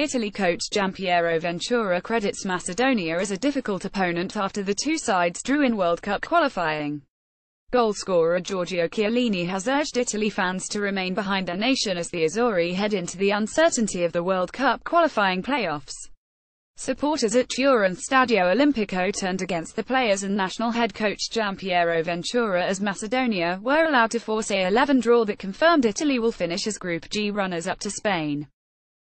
Italy coach Giampiero Ventura credits Macedonia as a difficult opponent after the two sides drew in World Cup qualifying. Goalscorer Giorgio Chiellini has urged Italy fans to remain behind their nation as the Azzurri head into the uncertainty of the World Cup qualifying playoffs. Supporters at Turin Stadio Olimpico turned against the players and national head coach Giampiero Ventura as Macedonia were allowed to force a 11 draw that confirmed Italy will finish as Group G runners-up to Spain.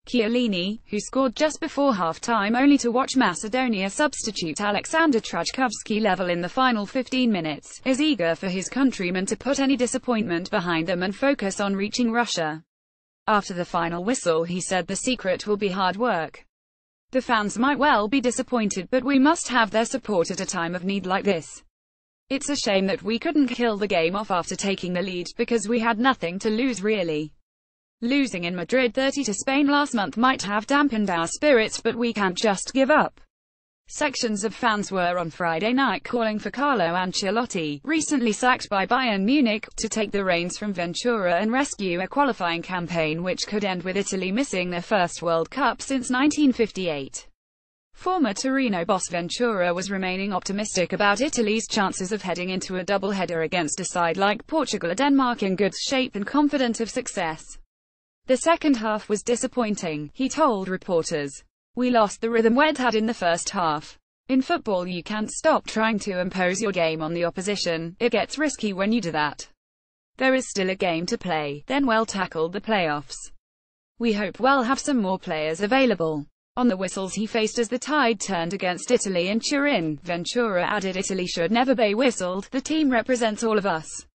Chiellini, who scored just before half-time only to watch Macedonia substitute Alexander Trajkovski level in the final 15 minutes, is eager for his countrymen to put any disappointment behind them and focus on reaching Russia. After the final whistle he said the secret will be hard work. The fans might well be disappointed but we must have their support at a time of need like this. It's a shame that we couldn't kill the game off after taking the lead because we had nothing to lose really. Losing in Madrid 30 to Spain last month might have dampened our spirits but we can't just give up. Sections of fans were on Friday night calling for Carlo Ancelotti, recently sacked by Bayern Munich, to take the reins from Ventura and rescue a qualifying campaign which could end with Italy missing their first World Cup since 1958. Former Torino boss Ventura was remaining optimistic about Italy's chances of heading into a doubleheader against a side like Portugal or Denmark in good shape and confident of success. The second half was disappointing, he told reporters. We lost the rhythm we'd had in the first half. In football you can't stop trying to impose your game on the opposition, it gets risky when you do that. There is still a game to play, then we'll tackle the playoffs. We hope we'll have some more players available. On the whistles he faced as the tide turned against Italy in Turin, Ventura added Italy should never be whistled, the team represents all of us.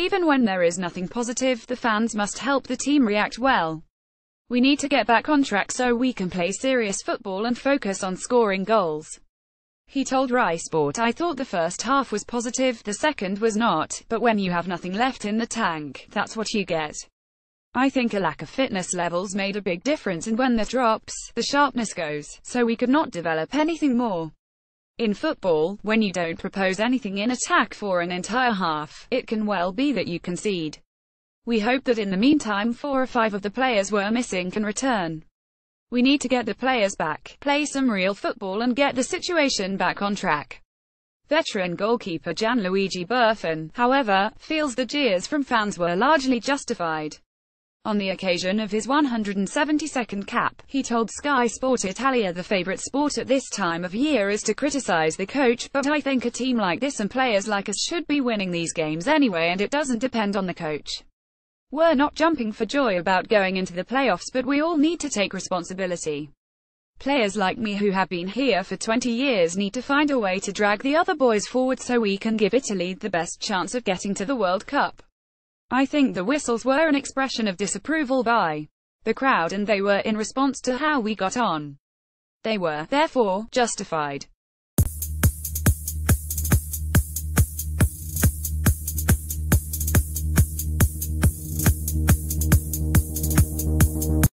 Even when there is nothing positive, the fans must help the team react well. We need to get back on track so we can play serious football and focus on scoring goals. He told Rai Sport, I thought the first half was positive, the second was not, but when you have nothing left in the tank, that's what you get. I think a lack of fitness levels made a big difference and when that drops, the sharpness goes, so we could not develop anything more. In football, when you don't propose anything in attack for an entire half, it can well be that you concede. We hope that in the meantime four or five of the players were missing can return. We need to get the players back, play some real football and get the situation back on track. Veteran goalkeeper Gianluigi Burfin, however, feels the jeers from fans were largely justified. On the occasion of his 172nd cap, he told Sky Sport Italia the favourite sport at this time of year is to criticise the coach, but I think a team like this and players like us should be winning these games anyway and it doesn't depend on the coach. We're not jumping for joy about going into the playoffs but we all need to take responsibility. Players like me who have been here for 20 years need to find a way to drag the other boys forward so we can give Italy the best chance of getting to the World Cup. I think the whistles were an expression of disapproval by the crowd and they were in response to how we got on. They were, therefore, justified.